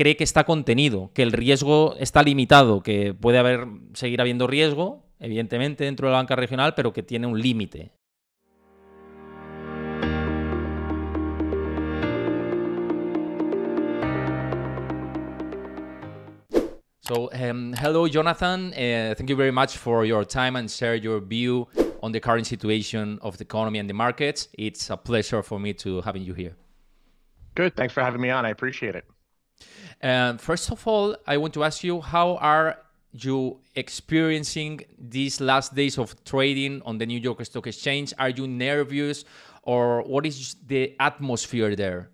cree que está contenido, que el riesgo está limitado, que puede haber, seguir habiendo riesgo, evidentemente, dentro de la banca regional, pero que tiene un límite. So, em, hello, Jonathan. Eh, thank you very much for your time and share your view on the current situation of the economy and the markets. It's a pleasure for me to having you here. Good. Thanks for having me on. I appreciate it. first of all, I want to ask you how are you experiencing these last days of trading on the New York Stock Exchange? Are you nervous, or what is the atmosphere there?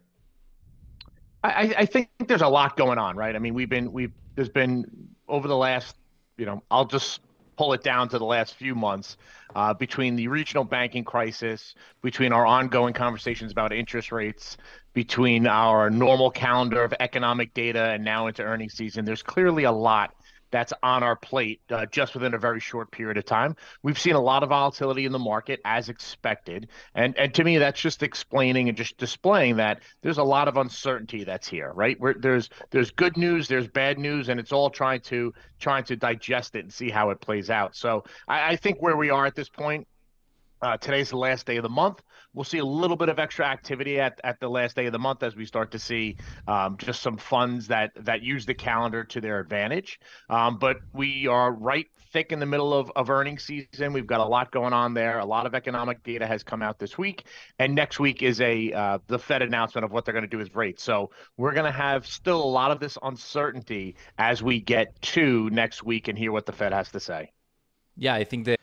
I, I think there's a lot going on, right? I mean, we've been we've there's been over the last, you know, I'll just pull it down to the last few months uh, between the regional banking crisis, between our ongoing conversations about interest rates, between our normal calendar of economic data and now into earnings season. There's clearly a lot that's on our plate uh, just within a very short period of time. We've seen a lot of volatility in the market as expected, and and to me that's just explaining and just displaying that there's a lot of uncertainty that's here, right? Where there's there's good news, there's bad news, and it's all trying to trying to digest it and see how it plays out. So I, I think where we are at this point uh, today's the last day of the month. We'll see a little bit of extra activity at, at the last day of the month as we start to see um, just some funds that that use the calendar to their advantage. Um, but we are right thick in the middle of, of earnings season. We've got a lot going on there. A lot of economic data has come out this week, and next week is a uh, the Fed announcement of what they're going to do with rates. So we're going to have still a lot of this uncertainty as we get to next week and hear what the Fed has to say. Yeah, I think that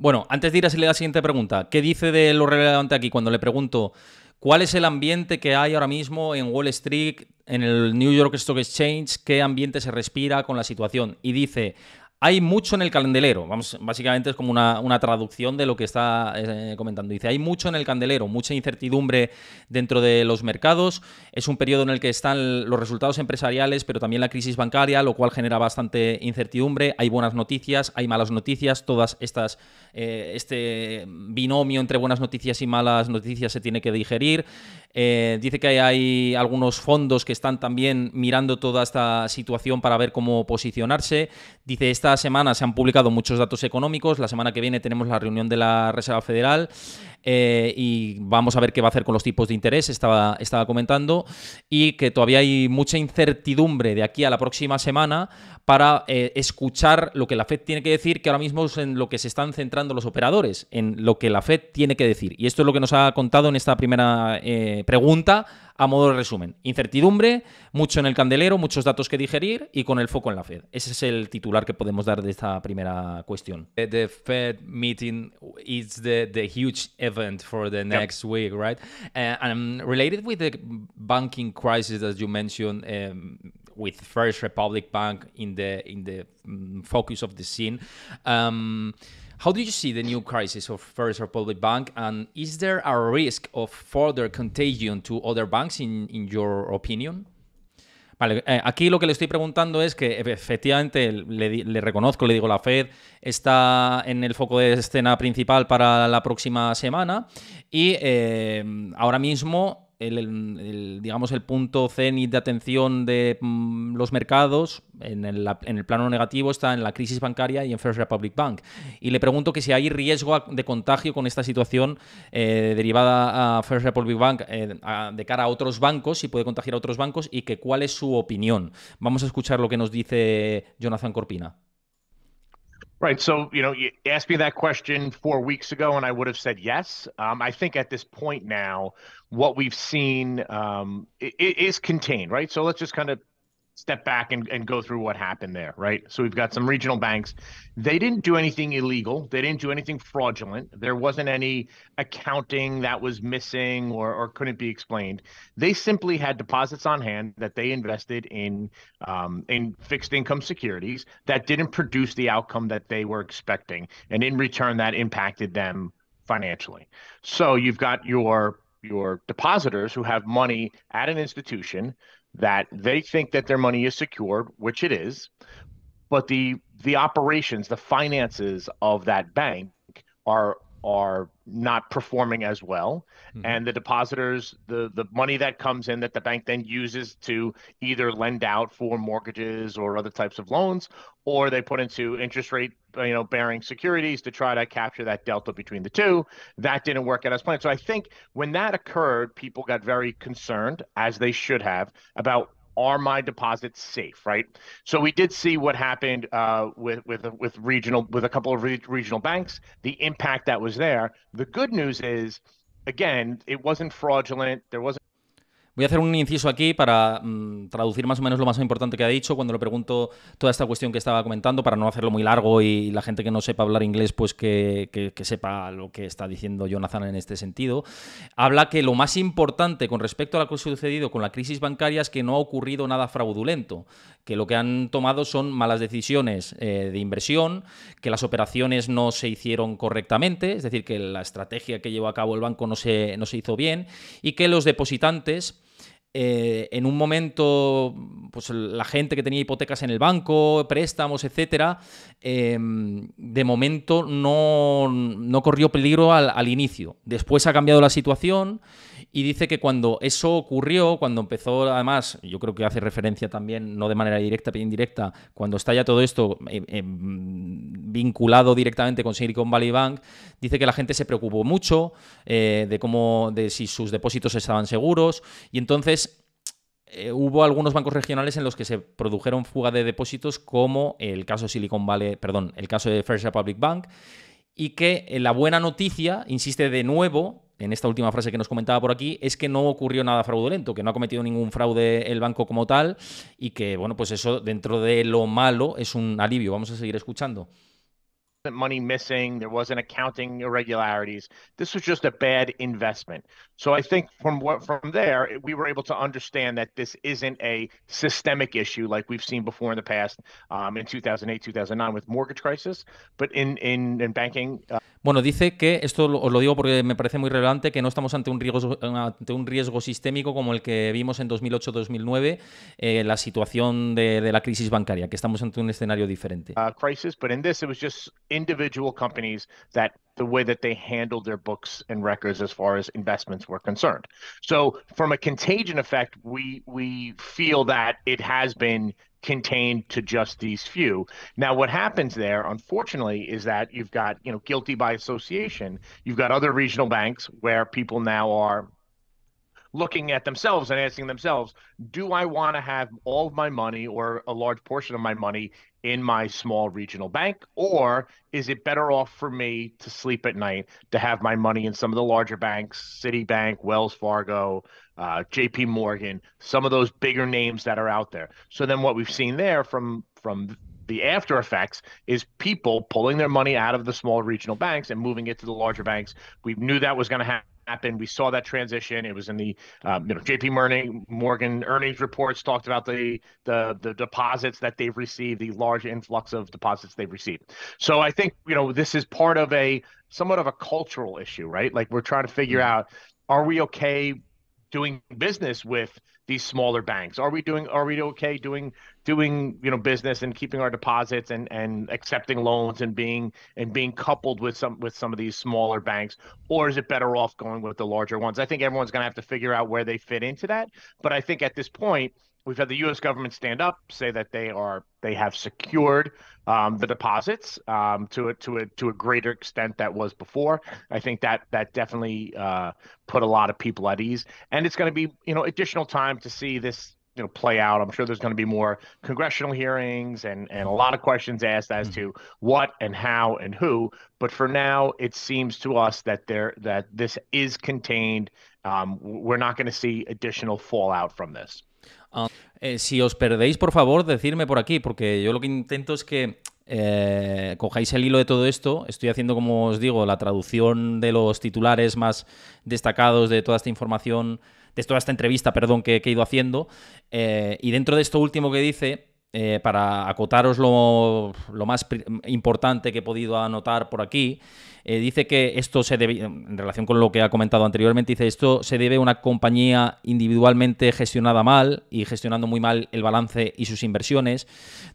Bueno, antes de ir a la siguiente pregunta, ¿qué dice de lo relevante aquí cuando le pregunto cuál es el ambiente que hay ahora mismo en Wall Street, en el New York Stock Exchange, qué ambiente se respira con la situación? Y dice, hay mucho en el candelero. Vamos, básicamente es como una, traducción de lo que está eh, comentando. Dice, hay mucho en el candelero, mucha incertidumbre dentro de los mercados. Es un periodo en el que están los resultados empresariales, pero también la crisis bancaria, lo cual genera bastante incertidumbre. Hay buenas noticias, hay malas noticias. Todas estas, eh, este binomio entre buenas noticias y malas noticias se tiene que digerir. Eh, dice que hay algunos fondos que están también mirando toda esta situación para ver cómo posicionarse. Dice, esta semana se han publicado muchos datos económicos, la semana que viene tenemos la reunión de la Reserva Federal eh, y vamos a ver qué va a hacer con los tipos de interés, estaba, estaba comentando, y que todavía hay mucha incertidumbre de aquí a la próxima semana para eh, escuchar lo que la Fed tiene que decir, que ahora mismo es en lo que se están centrando los operadores, en lo que la Fed tiene que decir. Y esto es lo que nos ha contado en esta primera eh, pregunta a modo de resumen. Incertidumbre, mucho en el candelero, muchos datos que digerir y con el foco en la Fed. Ese es el titular que podemos dar de esta primera cuestión. The Fed meeting is the, the huge for the next yep. week, right? Uh, and related with the banking crisis that you mentioned, um, with First Republic Bank in the in the mm, focus of the scene. Um, how do you see the new crisis of First Republic Bank, and is there a risk of further contagion to other banks, in, in your opinion? Vale, eh, aquí lo que le estoy preguntando es que efectivamente le, reconozco, le digo, la Fed está en el foco de escena principal para la próxima semana y eh, ahora mismo el, digamos, el punto cenit de atención de mm, los mercados en el, plano negativo está en la crisis bancaria y en First Republic Bank. Y le pregunto que si hay riesgo de contagio con esta situación eh, derivada a First Republic Bank eh, de cara a otros bancos, si puede contagiar a otros bancos y que cuál es su opinión. Vamos a escuchar lo que nos dice Jonathan Corpina. Right. So, you know, you asked me that question four weeks ago, and I would have said yes. Um, I think at this point now, what we've seen um, is contained, right? So let's just kind of step back and, and go through what happened there, right? So we've got some regional banks. They didn't do anything illegal. They didn't do anything fraudulent. There wasn't any accounting that was missing or, or couldn't be explained. They simply had deposits on hand that they invested in um, in fixed income securities that didn't produce the outcome that they were expecting, and in return, that impacted them financially. So you've got your your depositors who have money at an institution that they think that their money is secured, which it is, but the the operations, the finances of that bank are are not performing as well mm-hmm. and the depositors the the money that comes in that the bank then uses to either lend out for mortgages or other types of loans or they put into interest rate you know bearing securities to try to capture that delta between the two that didn't work out as planned so i think when that occurred people got very concerned as they should have about are my deposits safe, right? So we did see what happened uh, with with with regional with a couple of re- regional banks, the impact that was there. The good news is, again, it wasn't fraudulent. There wasn't Voy a hacer un inciso aquí para mm, traducir más o menos lo más importante que ha dicho cuando le pregunto toda esta cuestión que estaba comentando para no hacerlo muy largo y la gente que no sepa hablar inglés pues que, sepa lo que está diciendo Jonathan en este sentido. Habla que lo más importante con respecto a lo que ha sucedido con la crisis bancaria es que no ha ocurrido nada fraudulento, que lo que han tomado son malas decisiones eh, de inversión, que las operaciones no se hicieron correctamente, es decir, que la estrategia que llevó a cabo el banco no no se hizo bien y que los depositantes eh, en un momento, pues la gente que tenía hipotecas en el banco, préstamos, etcétera, em, de momento no, no corrió peligro al, al, inicio. Después ha cambiado la situación y dice que cuando eso ocurrió, cuando empezó, además, yo creo que hace referencia también, no de manera directa, pero indirecta, cuando estalla todo esto eh, eh, mm, vinculado directamente con Silicon Valley Bank, dice que la gente se preocupó mucho eh, de cómo, de si sus depósitos estaban seguros, y entonces hubo algunos bancos regionales en los que se produjeron fuga de depósitos, como el caso Silicon Valley, perdón, el caso de First Republic Bank, y que la buena noticia, insiste de nuevo, en esta última frase que nos comentaba por aquí, es que no ocurrió nada fraudulento, que no ha cometido ningún fraude el banco como tal y que, bueno, pues eso dentro de lo malo es un alivio. Vamos a seguir escuchando. money missing. There wasn't accounting irregularities. This was just a bad investment. So I think from what from there we were able to understand that this isn't a systemic issue like we've seen before in the past um, in 2008, 2009 with mortgage crisis, but in in, in banking. Uh bueno, dice que, esto os lo digo porque me parece muy relevante, que no estamos ante un riesgo, ante un riesgo sistémico como el que vimos en 2008-2009, eh, la situación de, de, la crisis bancaria, que estamos ante un escenario diferente. crisis, but in this it was just individual companies that the way that they handled their books and records as far as investments were concerned. So, from a contagion effect, we we feel that it has been contained to just these few. Now, what happens there, unfortunately, is that you've got you know guilty by association. You've got other regional banks where people now are looking at themselves and asking themselves, do I want to have all of my money or a large portion of my money in my small regional bank? Or is it better off for me to sleep at night to have my money in some of the larger banks, Citibank, Wells Fargo, uh, JP Morgan, some of those bigger names that are out there? So then what we've seen there from from the after effects is people pulling their money out of the small regional banks and moving it to the larger banks. We knew that was going to happen happened. We saw that transition. It was in the um, you know J.P. Morgan, earnings reports talked about the, the the deposits that they've received, the large influx of deposits they've received. So I think you know this is part of a somewhat of a cultural issue, right? Like we're trying to figure mm. out are we okay doing business with these smaller banks? Are we doing are we okay doing doing you know business and keeping our deposits and and accepting loans and being and being coupled with some with some of these smaller banks, or is it better off going with the larger ones? I think everyone's going to have to figure out where they fit into that. But I think at this point we've had the U.S. government stand up, say that they are they have secured um, the deposits um, to a to a to a greater extent that was before. I think that that definitely uh, put a lot of people at ease, and it's going to be you know additional time to see this you know play out. I'm sure there's going to be more congressional hearings and and a lot of questions asked as mm-hmm. to what and how and who. But for now, it seems to us that there that this is contained. Um, we're not going to see additional fallout from this. Ah, eh, si os perdéis, por favor, decirme por aquí, porque yo lo que intento es que eh, cojáis el hilo de todo esto. Estoy haciendo, como os digo, la traducción de los titulares más destacados de toda esta información, de toda esta entrevista, perdón, que, he ido haciendo. Eh, y dentro de esto último que dice, eh, para acotaros lo, lo, más importante que he podido anotar por aquí, eh, dice que esto se debe, en relación con lo que ha comentado anteriormente, dice esto se debe a una compañía individualmente gestionada mal y gestionando muy mal el balance y sus inversiones.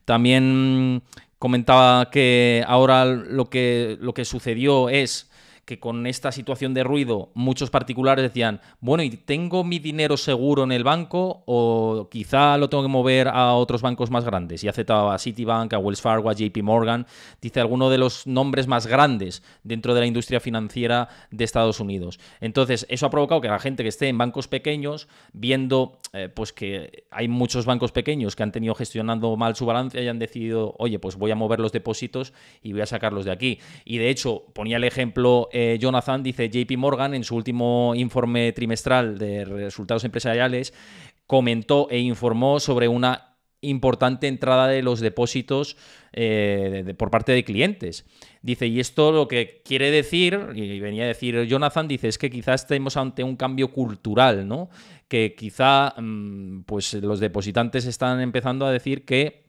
También comentaba que ahora lo que, lo que sucedió es que con esta situación de ruido muchos particulares decían, bueno, ¿y tengo mi dinero seguro en el banco o quizá lo tengo que mover a otros bancos más grandes? Y aceptaba a Citibank, a Wells Fargo, a JP Morgan, dice alguno de los nombres más grandes dentro de la industria financiera de Estados Unidos. Entonces, eso ha provocado que la gente que esté en bancos pequeños, viendo eh, pues que hay muchos bancos pequeños que han tenido gestionando mal su balance y han decidido, oye, pues voy a mover los depósitos y voy a sacarlos de aquí. Y de hecho, ponía el ejemplo eh, Jonathan dice, JP Morgan en su último informe trimestral de resultados empresariales comentó e informó sobre una importante entrada de los depósitos eh, por parte de clientes. Dice, y esto lo que quiere decir, y venía a decir Jonathan, dice, es que quizás estemos ante un cambio cultural, ¿no? Que quizá mm, pues los depositantes están empezando a decir que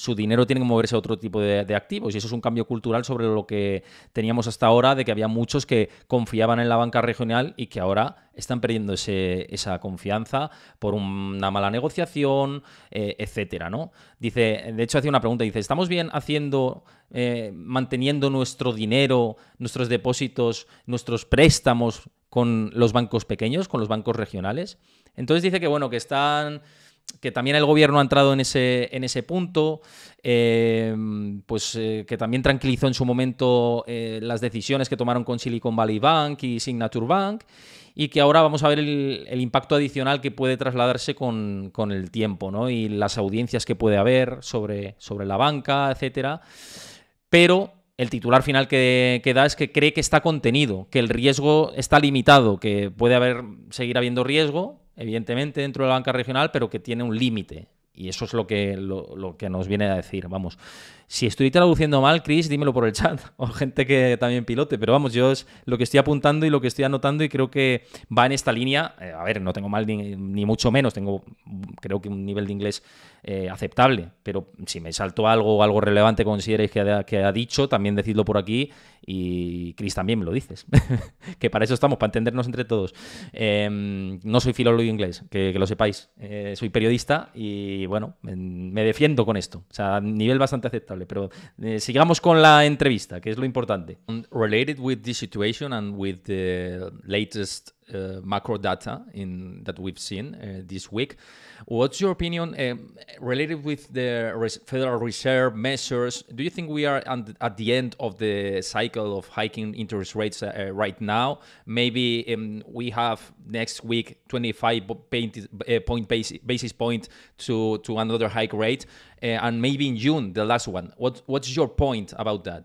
su dinero tiene que moverse a otro tipo de, activos. Y eso es un cambio cultural sobre lo que teníamos hasta ahora, de que había muchos que confiaban en la banca regional y que ahora están perdiendo esa confianza por una mala negociación, eh, etcétera. ¿no? Dice, de hecho, hace una pregunta, dice, ¿estamos bien haciendo, eh, manteniendo nuestro dinero, nuestros depósitos, nuestros préstamos con los bancos pequeños, con los bancos regionales? Entonces dice que bueno, que están que también el gobierno ha entrado en ese, en ese punto, eh, pues eh, que también tranquilizó en su momento eh, las decisiones que tomaron con Silicon Valley Bank y Signature Bank, y que ahora vamos a ver el, impacto adicional que puede trasladarse con, el tiempo, ¿no? Y las audiencias que puede haber sobre, sobre la banca, etcétera. Pero el titular final que, que, da es que cree que está contenido, que el riesgo está limitado, que puede haber, seguir habiendo riesgo, evidentemente, dentro de la banca regional, pero que tiene un límite. Y eso es lo que, lo, lo que nos viene a decir, vamos. Si estoy traduciendo mal, Chris, dímelo por el chat o gente que también pilote. Pero vamos, yo es lo que estoy apuntando y lo que estoy anotando y creo que va en esta línea. Eh, a ver, no tengo mal ni, mucho menos, tengo creo que un nivel de inglés eh, aceptable. Pero si me salto algo o algo relevante que ha, que ha dicho, también decidlo por aquí y Chris también me lo dices. que para eso estamos, para entendernos entre todos. Em, no soy filólogo inglés, que, lo sepáis. Eh, soy periodista y bueno, em, me defiendo con esto. O sea, nivel bastante aceptable. Pero eh, sigamos con la entrevista, que es lo importante. Related with this situation and with the latest uh, macro data in that we've seen uh, this week. What's your opinion um, related with the Res Federal Reserve measures? Do you think we are at the end of the cycle of hiking interest rates uh, uh right now? Maybe um, we have next week 25 uh, point basis, basis point to to another hike rate, uh, and maybe in June the last one. What what's your point about that?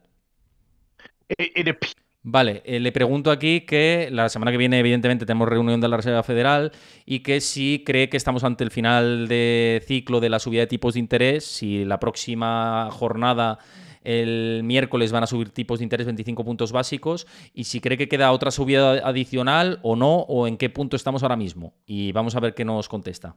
it, it appears Vale, eh, le pregunto aquí que la semana que viene, evidentemente, tenemos reunión de la Reserva Federal y que si cree que estamos ante el final de ciclo de la subida de tipos de interés, si la próxima jornada el miércoles van a subir tipos de interés 25 puntos básicos y si cree que queda otra subida adicional o no, o en qué punto estamos ahora mismo. Y vamos a ver qué nos contesta.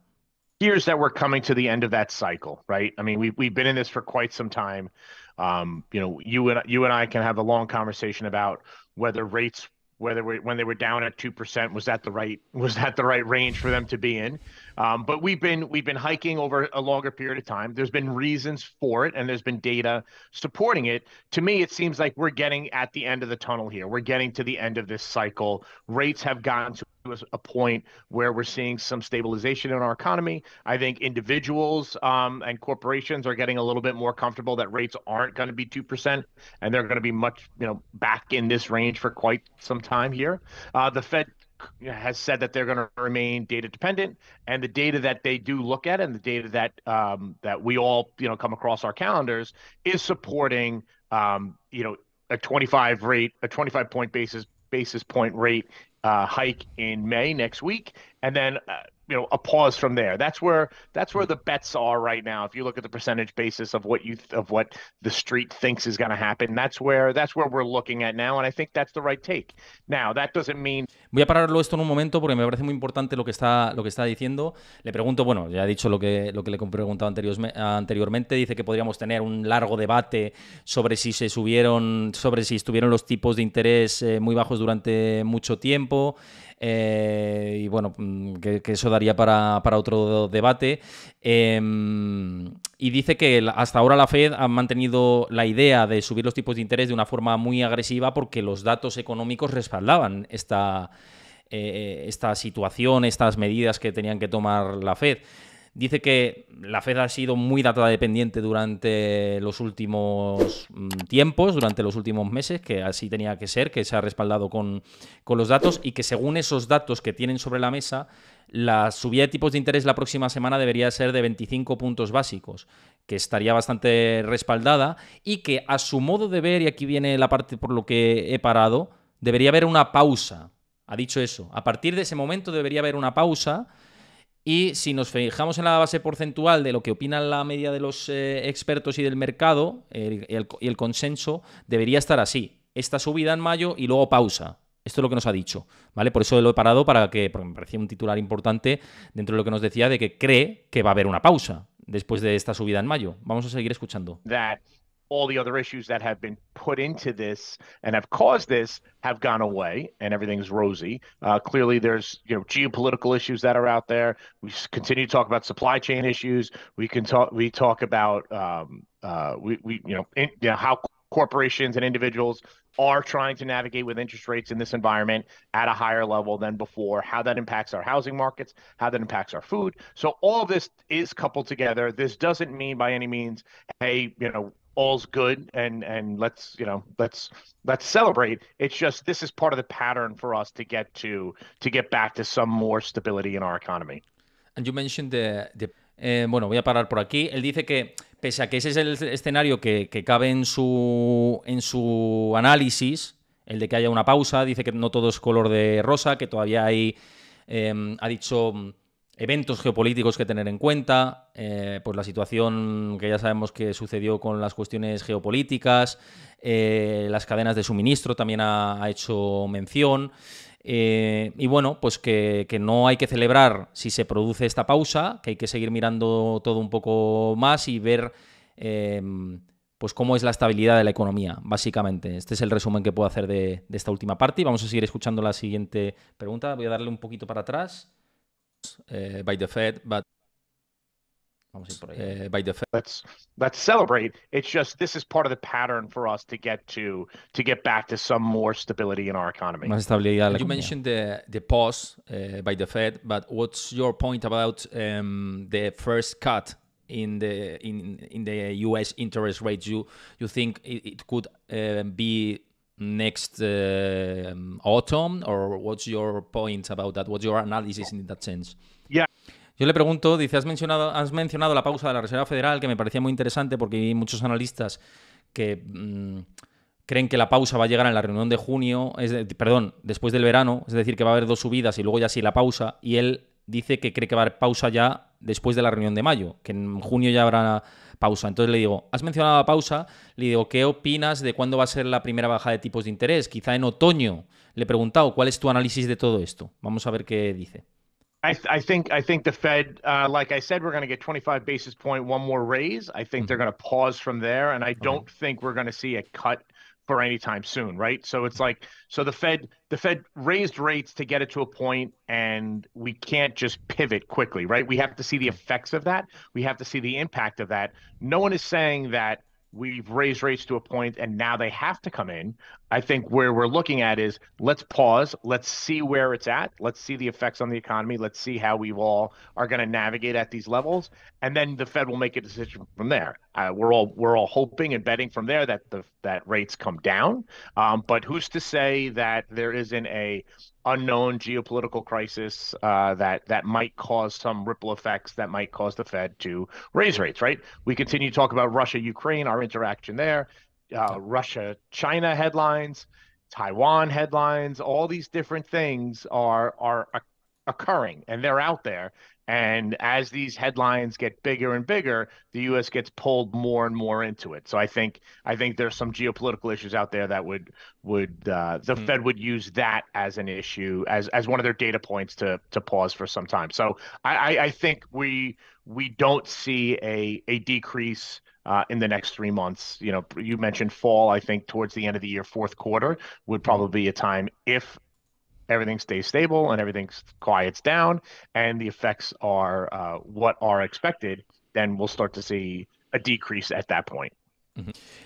Um, you know, you and you and I can have a long conversation about whether rates whether we, when they were down at two percent was that the right was that the right range for them to be in. Um, but we've been we've been hiking over a longer period of time. There's been reasons for it, and there's been data supporting it. To me, it seems like we're getting at the end of the tunnel here. We're getting to the end of this cycle. Rates have gotten to a point where we're seeing some stabilization in our economy. I think individuals um, and corporations are getting a little bit more comfortable that rates aren't going to be 2%, and they're going to be much, you know, back in this range for quite some time here. Uh, the Fed has said that they're going to remain data dependent, and the data that they do look at, and the data that um, that we all you know come across our calendars, is supporting um, you know a 25 rate, a 25 point basis basis point rate uh, hike in May next week, and then uh, you know a pause from there. That's where that's where mm-hmm. the bets are right now. If you look at the percentage basis of what you of what the street thinks is going to happen, that's where that's where we're looking at now, and I think that's the right take. Now that doesn't mean. Voy a pararlo esto en un momento porque me parece muy importante lo que está lo que está diciendo. Le pregunto, bueno, ya ha dicho lo que lo que le he preguntado anteriormente. Dice que podríamos tener un largo debate sobre si se subieron, sobre si estuvieron los tipos de interés eh, muy bajos durante mucho tiempo. Eh, y bueno, mm, que, eso daría para, otro debate. Em, y dice que hasta ahora la Fed ha mantenido la idea de subir los tipos de interés de una forma muy agresiva porque los datos económicos respaldaban esta, eh, esta situación, estas medidas que tenían que tomar la Fed. Dice que la Fed ha sido muy data dependiente durante los últimos mm, tiempos, durante los últimos meses, que así tenía que ser, que se ha respaldado con, con los datos y que según esos datos que tienen sobre la mesa, la subida de tipos de interés la próxima semana debería ser de 25 puntos básicos, que estaría bastante respaldada y que a su modo de ver, y aquí viene la parte por lo que he parado, debería haber una pausa. Ha dicho eso. A partir de ese momento debería haber una pausa y si nos fijamos en la base porcentual de lo que opinan la media de los eh, expertos y del mercado, y el, consenso debería estar así. Esta subida en mayo y luego pausa. Esto es lo que nos ha dicho, ¿vale? Por eso lo he parado para que, porque me parecía un titular importante dentro de lo que nos decía de que cree que va a haber una pausa después de esta subida en mayo. Vamos a seguir escuchando. all the other issues that have been put into this and have caused this have gone away and everything's rosy. Uh, clearly, there's you know geopolitical issues that are out there. We continue to talk about supply chain issues. We can talk. We talk about um, uh, we we you know, in, you know how corporations and individuals are trying to navigate with interest rates in this environment at a higher level than before, how that impacts our housing markets, how that impacts our food. So all this is coupled together. This doesn't mean by any means, hey, you know, all's good and and let's you know let's let's celebrate it's just this is part of the pattern for us to get to to get back to some more stability in our economy and you mentioned the, the eh, bueno voy a parar por aquí él dice que pese a que ese es el escenario que, que cabe en su en su análisis el de que haya una pausa dice que no todo es color de rosa que todavía hay eh, ha dicho eventos geopolíticos que tener en cuenta, eh, pues la situación que ya sabemos que sucedió con las cuestiones geopolíticas, eh, las cadenas de suministro también ha, hecho mención. Eh, y bueno, pues que, no hay que celebrar si se produce esta pausa, que hay que seguir mirando todo un poco más y ver pues cómo es la estabilidad de la economía, básicamente. Este es el resumen que puedo hacer de, de esta última parte y vamos a seguir escuchando la siguiente pregunta. Voy a darle un poquito para atrás. uh, by the Fed, but uh, by the Fed. Let's let's celebrate. It's just this is part of the pattern for us to get to to get back to some more stability in our economy. You mentioned the the pause uh, by the Fed, but what's your point about um, the first cut in the in in the U.S. interest rates? You you think it, it could uh, be next uh, autumn? Or what's your point about that? What's your analysis in that sense? Yeah. Yo le pregunto, dice, has mencionado, has mencionado la pausa de la Reserva Federal, que me parecía muy interesante porque hay muchos analistas que mm, creen que la pausa va a llegar en la reunión de junio, es perdón, después del verano, es decir, que va a haber dos subidas y luego ya sí la pausa, y él dice que cree que va a haber pausa ya después de la reunión de mayo, que en junio ya habrá pausa. Entonces le digo, has mencionado la pausa, le digo, ¿qué opinas de cuándo va a ser la primera baja de tipos de interés? Quizá en otoño. Le he preguntado, ¿cuál es tu análisis de todo esto? Vamos a ver qué dice. I, I think I think the Fed, uh, like I said, we're going to get 25 basis point, one more raise. I think mm -hmm. they're going to pause from there, and I don't think we're going to see a cut. for anytime soon, right? So it's like so the Fed the Fed raised rates to get it to a point and we can't just pivot quickly, right? We have to see the effects of that. We have to see the impact of that. No one is saying that we've raised rates to a point and now they have to come in. I think where we're looking at is let's pause, let's see where it's at, let's see the effects on the economy, let's see how we all are going to navigate at these levels, and then the Fed will make a decision from there. Uh, we're all we're all hoping and betting from there that the that rates come down, um, but who's to say that there isn't a unknown geopolitical crisis uh, that that might cause some ripple effects that might cause the Fed to raise rates. Right? We continue to talk about Russia, Ukraine, our interaction there, uh, Russia, China headlines, Taiwan headlines. All these different things are are occurring and they're out there. And as these headlines get bigger and bigger, the U.S. gets pulled more and more into it. So I think I think there's some geopolitical issues out there that would would uh, the mm. Fed would use that as an issue as as one of their data points to to pause for some time. So I, I, I think we we don't see a a decrease uh, in the next three months. You know, you mentioned fall. I think towards the end of the year, fourth quarter would hmm. probably be a time if everything stays stable and everything quiets down and the effects are uh, what are expected, then we'll start to see a decrease at that point.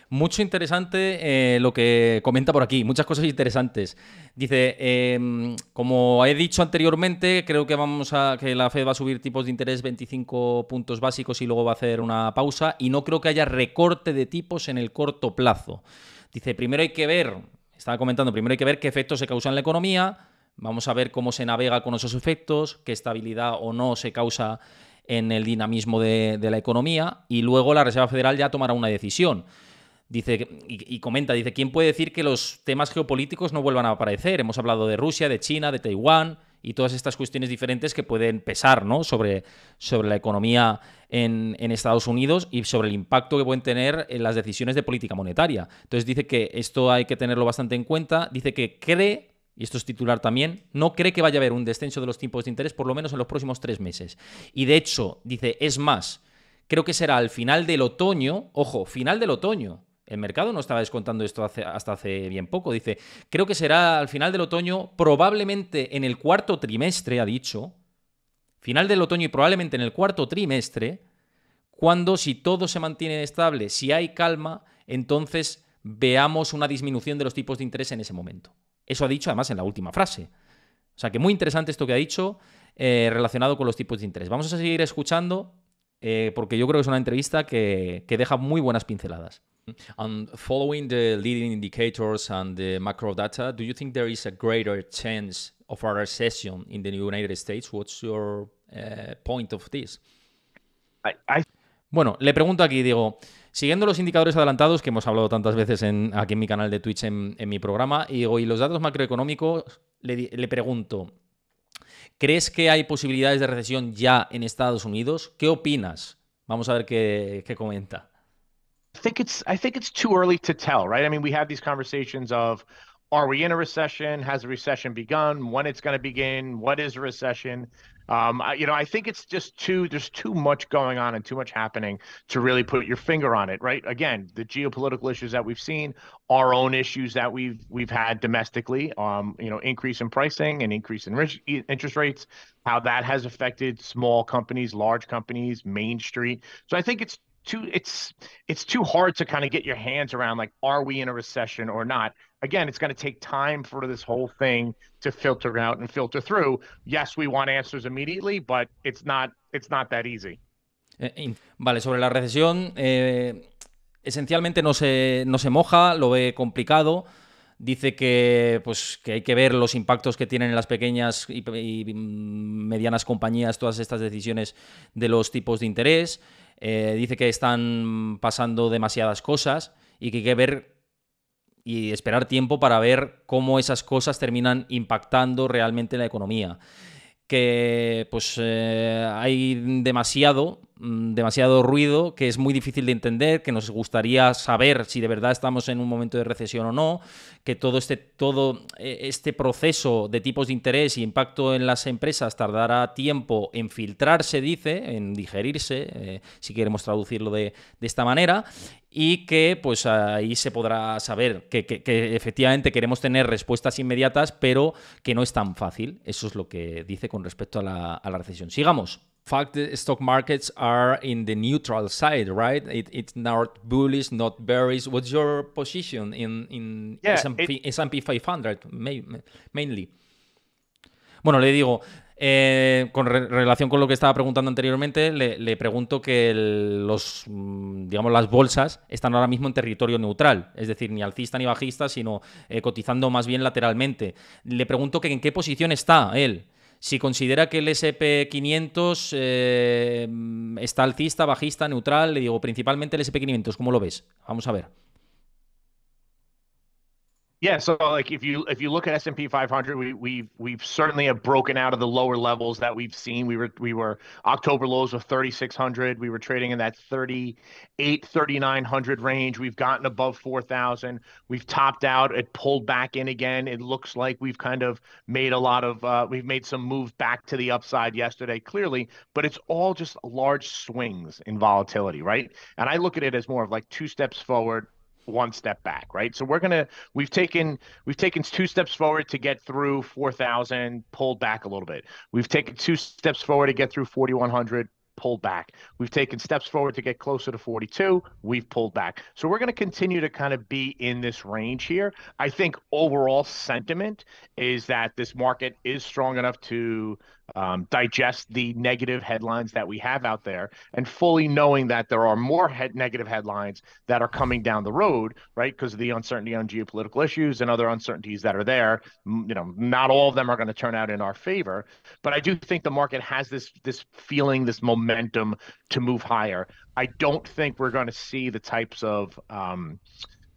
Mucho interesante eh, lo que comenta por aquí, muchas cosas interesantes. Dice, em, como he dicho anteriormente, creo que vamos a que la Fed va a subir tipos de interés 25 puntos básicos y luego va a hacer una pausa y no creo que haya recorte de tipos en el corto plazo. Dice, primero hay que ver, estaba comentando, primero hay que ver qué efectos se causan en la economía, Vamos a ver cómo se navega con esos efectos, qué estabilidad o no se causa en el dinamismo de, la economía y luego la Reserva Federal ya tomará una decisión. Dice y, comenta, dice, ¿quién puede decir que los temas geopolíticos no vuelvan a aparecer? Hemos hablado de Rusia, de China, de Taiwán y todas estas cuestiones diferentes que pueden pesar ¿no? sobre, sobre la economía en, en, Estados Unidos y sobre el impacto que pueden tener en las decisiones de política monetaria. Entonces dice que esto hay que tenerlo bastante en cuenta. Dice que cree y esto es titular también, no cree que vaya a haber un descenso de los tipos de interés por lo menos en los próximos tres meses. Y de hecho, dice, es más, creo que será al final del otoño, ojo, final del otoño. El mercado no estaba descontando esto hasta hace bien poco. Dice, creo que será al final del otoño, probablemente en el cuarto trimestre, ha dicho, final del otoño y probablemente en el cuarto trimestre, cuando si todo se mantiene estable, si hay calma, entonces veamos una disminución de los tipos de interés en ese momento. Eso ha dicho además en la última frase. O sea que muy interesante esto que ha dicho eh, relacionado con los tipos de interés. Vamos a seguir escuchando eh, porque yo creo que es una entrevista que, que deja muy buenas pinceladas. following the leading indicators and the macro data, do you think there is a greater chance of a recession in the United States? What's your eh, point of this? Bueno, le pregunto aquí, digo, siguiendo los indicadores adelantados que hemos hablado tantas veces en, aquí en mi canal de Twitch, en, mi programa, y los datos macroeconómicos, le, pregunto, ¿crees que hay posibilidades de recesión ya en Estados Unidos? ¿Qué opinas? Vamos a ver qué, qué comenta. think it's I think it's too early to tell, right? I mean, we have these conversations of are we in a recession? Has a recession begun? When it's going to begin? What is a recession? Um, I, you know, I think it's just too there's too much going on and too much happening to really put your finger on it, right? Again, the geopolitical issues that we've seen, our own issues that we've we've had domestically, um, you know, increase in pricing and increase in interest rates, how that has affected small companies, large companies, Main Street. So I think it's too it's it's too hard to kind of get your hands around like are we in a recession or not again it's going to take time for this whole thing to filter out and filter through yes we want answers immediately but it's not it's not that easy eh, vale sobre la recesión eh, esencialmente no se no se moja lo ve complicado dice que, pues, que hay que ver los impactos que tienen en las pequeñas y, y medianas compañías todas estas decisiones de los tipos de interés. Eh, dice que están pasando demasiadas cosas y que hay que ver y esperar tiempo para ver cómo esas cosas terminan impactando realmente la economía. Que pues eh, hay demasiado Mm, demasiado ruido, que es muy difícil de entender, que nos gustaría saber si de verdad estamos en un momento de recesión o no, que todo este, todo e, este proceso de tipos de interés y impacto en las empresas tardará tiempo en filtrarse, dice, en digerirse, eh, si queremos traducirlo de, esta manera, y que pues ahí se podrá saber que, efectivamente queremos tener respuestas inmediatas, pero que no es tan fácil. Eso es lo que dice con respecto a la recesión. Sigamos fact stock markets are in the neutral side, right? It, it's not bullish, not bearish. What's your position in in S&P, S&P 500 mainly? Bueno, le digo, eh, con relación con lo que estaba preguntando anteriormente, le, le pregunto que los, mm, digamos, las bolsas están ahora mismo en territorio neutral, es decir, ni alcista ni bajista, sino eh, cotizando más bien lateralmente. Le pregunto que en qué posición está él si considera que el SP500 eh, está alcista, bajista, neutral, le digo, principalmente el SP500, ¿cómo lo ves? Vamos a ver. Yeah, so like if you if you look at S and P 500, we we've we've certainly have broken out of the lower levels that we've seen. We were we were October lows of 3600. We were trading in that 38 3900 range. We've gotten above 4000. We've topped out. It pulled back in again. It looks like we've kind of made a lot of uh, we've made some moves back to the upside yesterday, clearly. But it's all just large swings in volatility, right? And I look at it as more of like two steps forward, one step back, right? So we're gonna we've taken we've taken two steps forward to get through four thousand, pulled back a little bit. We've taken two steps forward to get through forty one hundred, pulled back. We've taken steps forward to get closer to 42. We've pulled back. So we're going to continue to kind of be in this range here. I think overall sentiment is that this market is strong enough to um, digest the negative headlines that we have out there and fully knowing that there are more head- negative headlines that are coming down the road right because of the uncertainty on geopolitical issues and other uncertainties that are there you know not all of them are going to turn out in our favor but i do think the market has this this feeling this momentum to move higher i don't think we're going to see the types of um,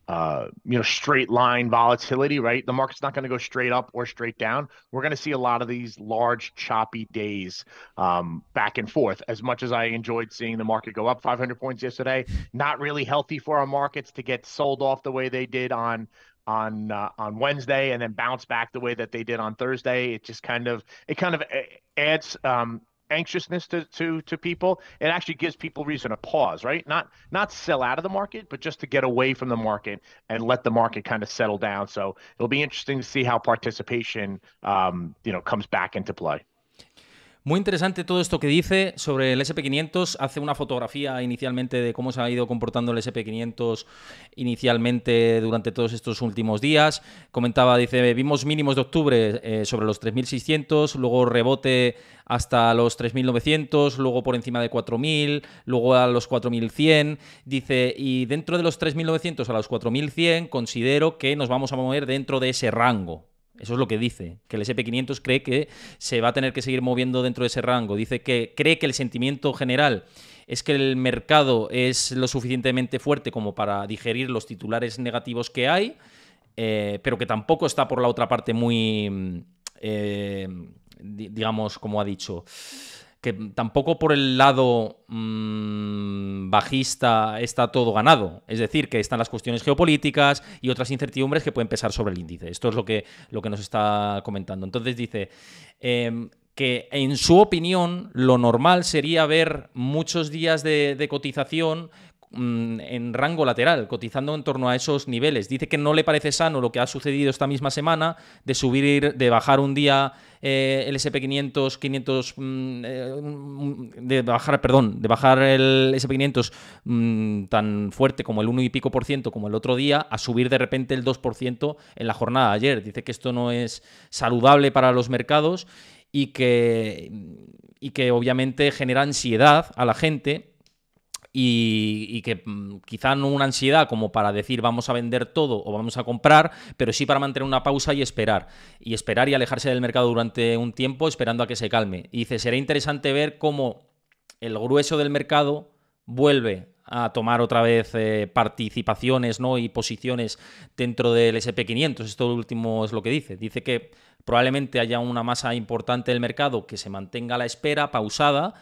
uh, you know, straight line volatility, right? The market's not going to go straight up or straight down. We're going to see a lot of these large, choppy days um, back and forth. As much as I enjoyed seeing the market go up 500 points yesterday, not really healthy for our markets to get sold off the way they did on on uh, on Wednesday and then bounce back the way that they did on Thursday. It just kind of it kind of eh, adds um, anxiousness to, to to people it actually gives people reason to pause right not not sell out of the market but just to get away from the market and let the market kind of settle down so it'll be interesting to see how participation um, you know comes back into play Muy interesante todo esto que dice sobre el SP500. Hace una fotografía inicialmente de cómo se ha ido comportando el SP500 inicialmente durante todos estos últimos días. Comentaba, dice, vimos mínimos de octubre eh, sobre los 3.600, luego rebote hasta los 3.900, luego por encima de 4.000, luego a los 4.100. Dice, y dentro de los 3.900 a los 4.100 considero que nos vamos a mover dentro de ese rango. Eso es lo que dice, que el SP500 cree que se va a tener que seguir moviendo dentro de ese rango. Dice que cree que el sentimiento general es que el mercado es lo suficientemente fuerte como para digerir los titulares negativos que hay, eh, pero que tampoco está por la otra parte muy, mm, eh, digamos, como ha dicho, que tampoco por el lado mm, bajista está todo ganado. Es decir, que están las cuestiones geopolíticas y otras incertidumbres que pueden pesar sobre el índice. Esto es lo que, lo que nos está comentando. Entonces dice em, que en su opinión lo normal sería ver muchos días de cotización Mm, en rango lateral, cotizando en torno a esos niveles. Dice que no le parece sano lo que ha sucedido esta misma semana de subir, de bajar un día eh, el SP500, 500, mm, eh, de bajar, perdón, de bajar el SP500 mm, tan fuerte como el 1 y pico por ciento como el otro día, a subir de repente el 2% en la jornada de ayer. Dice que esto no es saludable para los mercados y que, y que obviamente genera ansiedad a la gente y, que mm, quizá no una ansiedad como para decir vamos a vender todo o vamos a comprar, pero sí para mantener una pausa y esperar. Y esperar y alejarse del mercado durante un tiempo esperando a que se calme. Y dice, será interesante ver cómo el grueso del mercado vuelve a tomar otra vez eh, participaciones ¿no? y posiciones dentro del SP500. Esto último es lo que dice. Dice que probablemente haya una masa importante del mercado que se mantenga a la espera, pausada,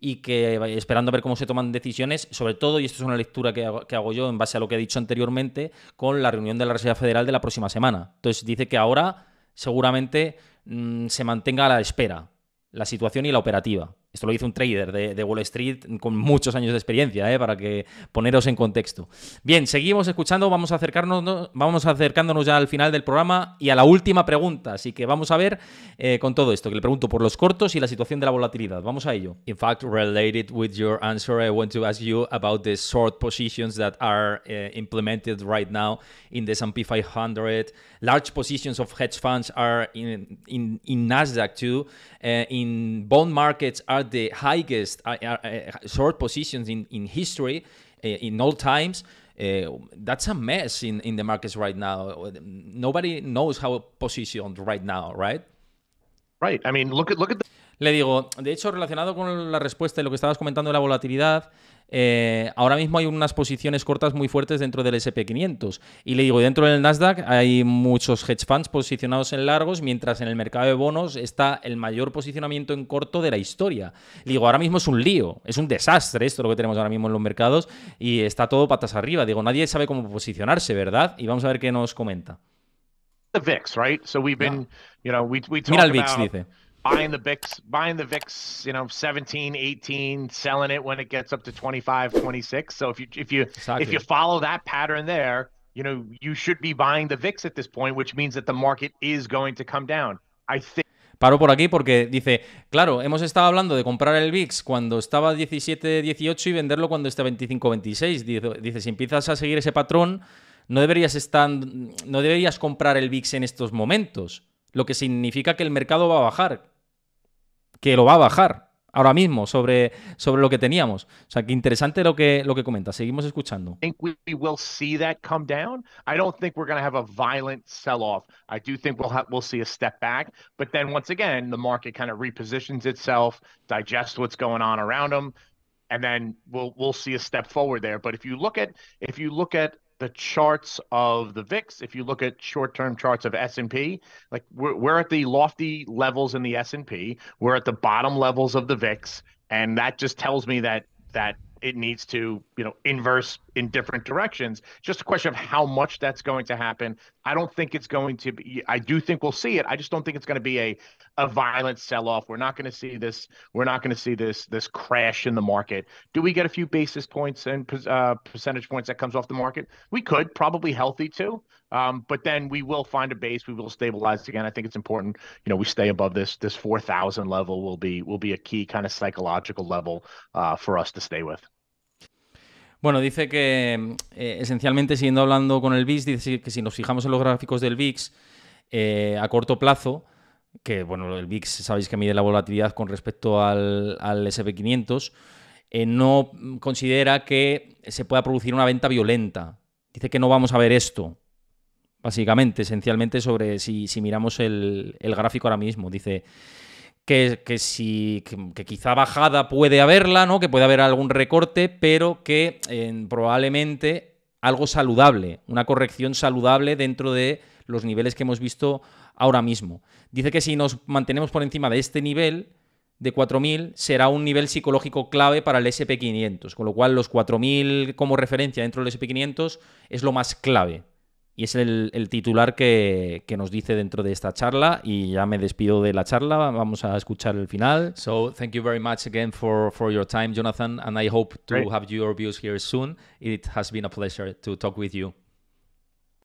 y que esperando a ver cómo se toman decisiones, sobre todo, y esto es una lectura que hago, yo en base a lo que he dicho anteriormente, con la reunión de la Reserva Federal de la próxima semana. Entonces dice que ahora seguramente mm, se mantenga a la espera la situación y la operativa. Esto lo hizo un trader de, Wall Street con muchos años de experiencia, ¿eh? para que poneros en contexto. Bien, seguimos escuchando, vamos a acercarnos, vamos acercándonos ya al final del programa y a la última pregunta. Así que vamos a ver eh, con todo esto, que le pregunto por los cortos y la situación de la volatilidad. Vamos a ello. In fact, related with your answer, I want to ask you about the short positions that are uh, implemented right now in the S&P 500. Large positions of hedge funds are in in, Nasdaq too. Eh, in bond markets are are the highest uh, uh, uh, short positions in, in history in all times. Uh, that's a mess in, in the markets right now. Nobody knows how positioned right now, right? Right. I mean, look at look at the Le digo, de hecho, relacionado con la respuesta y lo que estabas comentando de la volatilidad, eh, ahora mismo hay unas posiciones cortas muy fuertes dentro del SP500. Y le digo, dentro del Nasdaq hay muchos hedge funds posicionados en largos, mientras en el mercado de bonos está el mayor posicionamiento en corto de la historia. Le digo, ahora mismo es un lío, es un desastre esto lo que tenemos ahora mismo en los mercados y está todo patas arriba. Digo, nadie sabe cómo posicionarse, ¿verdad? Y vamos a ver qué nos comenta. Mira el VIX, dice buying the VIX, buying the VIX, you know, 17, 18, selling it when it gets up to 25, 26. So if you if you exactly. if you follow that pattern there, you know, you should be buying the VIX at this point, which means that the market is going to come down. I think Paro por aquí porque dice, claro, hemos estado hablando de comprar el VIX cuando estaba 17, 18 y venderlo cuando esté 25, 26. Dice, si empiezas a seguir ese patrón, no deberías estar, no deberías comprar el VIX en estos momentos lo que significa que el mercado va a bajar. Que lo va a bajar ahora mismo sobre, sobre lo que teníamos. O sea, qué interesante lo que, lo que comenta. Seguimos escuchando. I think we will see that come down. I don't think we're going to have a violent sell-off. I do think we'll, have, we'll see a step back. But then once again, the market kind of repositions itself, digest what's going on around them. And then we'll we'll see a step forward there. But if you look at if you look at the charts of the VIX, if you look at short-term charts of S&P, like we're, we're at the lofty levels in the S&P, we're at the bottom levels of the VIX, and that just tells me that that it needs to, you know, inverse in different directions. Just a question of how much that's going to happen. I don't think it's going to be. I do think we'll see it. I just don't think it's going to be a a violent sell off. We're not going to see this. We're not going to see this this crash in the market. Do we get a few basis points and uh, percentage points that comes off the market? We could probably healthy too. Bueno, dice que eh, esencialmente siguiendo hablando con el VIX, dice que si nos fijamos en los gráficos del VIX eh, a corto plazo, que bueno, el VIX sabéis que mide la volatilidad con respecto al, al SP500, eh, no considera que se pueda producir una venta violenta. Dice que no vamos a ver esto, básicamente, esencialmente sobre si, si miramos el, el, gráfico ahora mismo. Dice que, que si, que, quizá bajada puede haberla, ¿no? que puede haber algún recorte, pero que probablemente algo saludable, una corrección saludable dentro de los niveles que hemos visto ahora mismo. Dice que si nos mantenemos por encima de este nivel, de 4.000 será un nivel psicológico clave para el SP500, con lo cual los 4.000 como referencia dentro del SP500 es lo más clave. Y es el, el titular que, que, nos dice dentro de esta charla y ya me despido de la charla. Vamos a escuchar el final. So, thank you very much again for, for your time, Jonathan, and I hope to Great. have your views here soon. It has been a pleasure to talk with you.